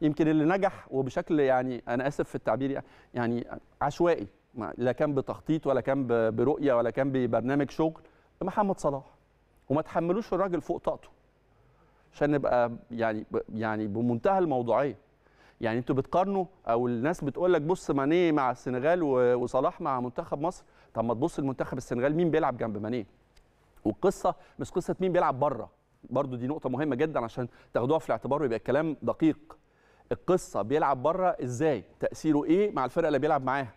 يمكن اللي نجح وبشكل يعني انا اسف في التعبير يعني عشوائي لا كان بتخطيط ولا كان برؤيه ولا كان ببرنامج شغل محمد صلاح وما تحملوش الراجل فوق طاقته عشان نبقى يعني يعني بمنتهى الموضوعيه يعني انتوا بتقارنوا او الناس بتقول لك بص ماني مع السنغال وصلاح مع منتخب مصر طب ما تبص لمنتخب السنغال مين بيلعب جنب ماني والقصه مش قصه مين بيلعب بره برضو دي نقطه مهمه جدا عشان تاخدوها في الاعتبار ويبقى الكلام دقيق القصه بيلعب بره ازاي تاثيره ايه مع الفرقه اللي بيلعب معاها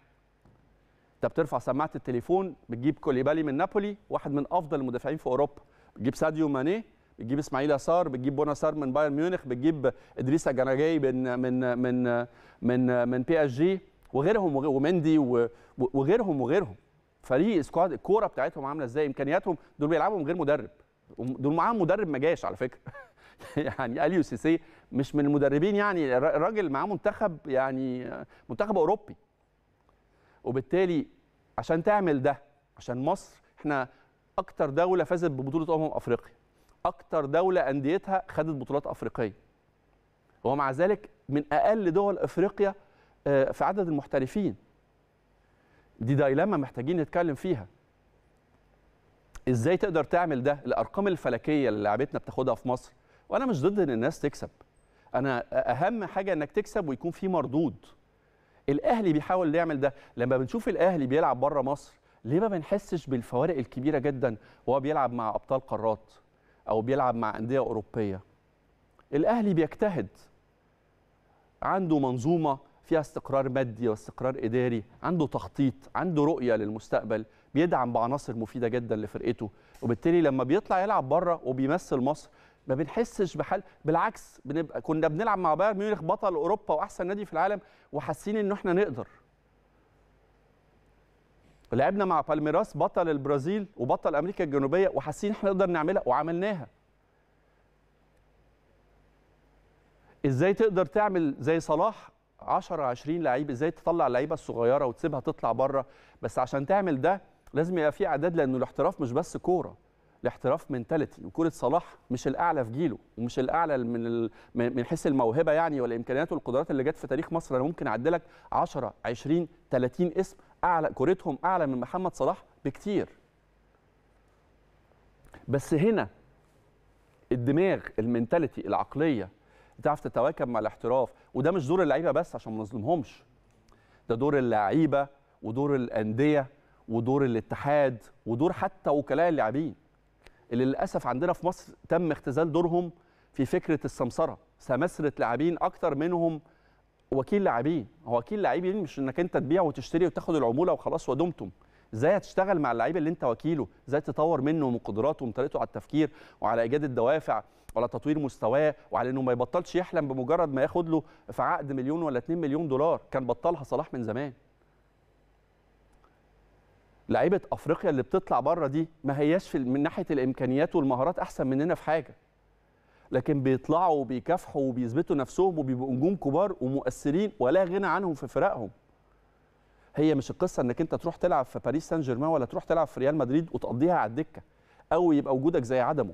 انت بترفع سماعه التليفون بتجيب كوليبالي من نابولي واحد من افضل المدافعين في اوروبا بتجيب ساديو ماني بتجيب اسماعيل يسار بتجيب بونا سار من بايرن ميونخ بتجيب ادريس جاناجاي من من من من من بي اس جي وغيرهم ومندي وغيرهم وغيرهم فريق سكواد الكوره بتاعتهم عامله ازاي امكانياتهم دول بيلعبوا من غير مدرب دول معاهم مدرب ما جاش على فكره يعني اليو سيسي مش من المدربين يعني الراجل معاه منتخب يعني منتخب اوروبي وبالتالي عشان تعمل ده عشان مصر احنا اكتر دوله فازت ببطوله امم افريقيا اكتر دوله انديتها خدت بطولات افريقيه ومع ذلك من اقل دول افريقيا آه، في عدد المحترفين دي دايلاما محتاجين نتكلم فيها ازاي تقدر تعمل ده الارقام الفلكيه اللي لعبتنا بتاخدها في مصر وانا مش ضد ان الناس تكسب انا اهم حاجه انك تكسب ويكون في مردود الاهلي بيحاول يعمل ده لما بنشوف الاهلي بيلعب بره مصر ليه ما بنحسش بالفوارق الكبيره جدا وهو بيلعب مع ابطال قارات او بيلعب مع انديه اوروبيه الاهلي بيجتهد عنده منظومه فيها استقرار مادي واستقرار اداري عنده تخطيط عنده رؤيه للمستقبل بيدعم بعناصر مفيده جدا لفرقته وبالتالي لما بيطلع يلعب بره وبيمثل مصر ما بنحسش بحال بالعكس بنبقى كنا بنلعب مع بايرن ميونخ بطل اوروبا واحسن نادي في العالم وحاسين ان احنا نقدر لعبنا مع بالميراس بطل البرازيل وبطل امريكا الجنوبيه وحاسين احنا نقدر نعملها وعملناها ازاي تقدر تعمل زي صلاح 10 20 لعيب ازاي تطلع اللعيبه الصغيره وتسيبها تطلع بره بس عشان تعمل ده لازم يبقى في اعداد لانه الاحتراف مش بس كوره الاحتراف منتاليتي وكره صلاح مش الاعلى في جيله ومش الاعلى من ال... من حيث الموهبه يعني ولا الامكانيات والقدرات اللي جت في تاريخ مصر انا ممكن اعدلك 10 20 30 اسم اعلى كورتهم اعلى من محمد صلاح بكتير بس هنا الدماغ المنتاليتي العقليه تعرف تتواكب مع الاحتراف وده مش دور اللعيبه بس عشان ما نظلمهمش ده دور اللعيبه ودور الانديه ودور الاتحاد ودور حتى وكلاء اللاعبين اللي للاسف عندنا في مصر تم اختزال دورهم في فكره السمسره سمسره لاعبين اكتر منهم وكيل لاعبين هو وكيل لاعبين يعني مش انك انت تبيع وتشتري وتاخد العموله وخلاص ودمتم ازاي هتشتغل مع اللعيب اللي انت وكيله ازاي تطور منه من قدراته ومن طريقته على التفكير وعلى ايجاد الدوافع وعلى تطوير مستواه وعلى انه ما يبطلش يحلم بمجرد ما ياخد له في عقد مليون ولا 2 مليون دولار كان بطلها صلاح من زمان لعيبه افريقيا اللي بتطلع بره دي ما هياش في من ناحيه الامكانيات والمهارات احسن مننا في حاجه لكن بيطلعوا وبيكافحوا وبيثبتوا نفسهم وبيبقوا نجوم كبار ومؤثرين ولا غنى عنهم في فرقهم هي مش القصه انك انت تروح تلعب في باريس سان جيرمان ولا تروح تلعب في ريال مدريد وتقضيها على الدكه او يبقى وجودك زي عدمه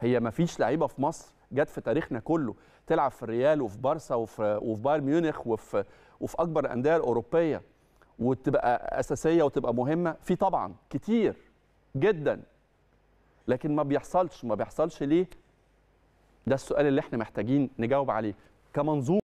هي ما فيش لعيبه في مصر جت في تاريخنا كله تلعب في الريال وفي بارسا وفي وفي بايرن ميونخ وفي وفي اكبر الانديه الاوروبيه وتبقى اساسيه وتبقى مهمه في طبعا كتير جدا لكن ما بيحصلش ما بيحصلش ليه ده السؤال اللي احنا محتاجين نجاوب عليه كمنظور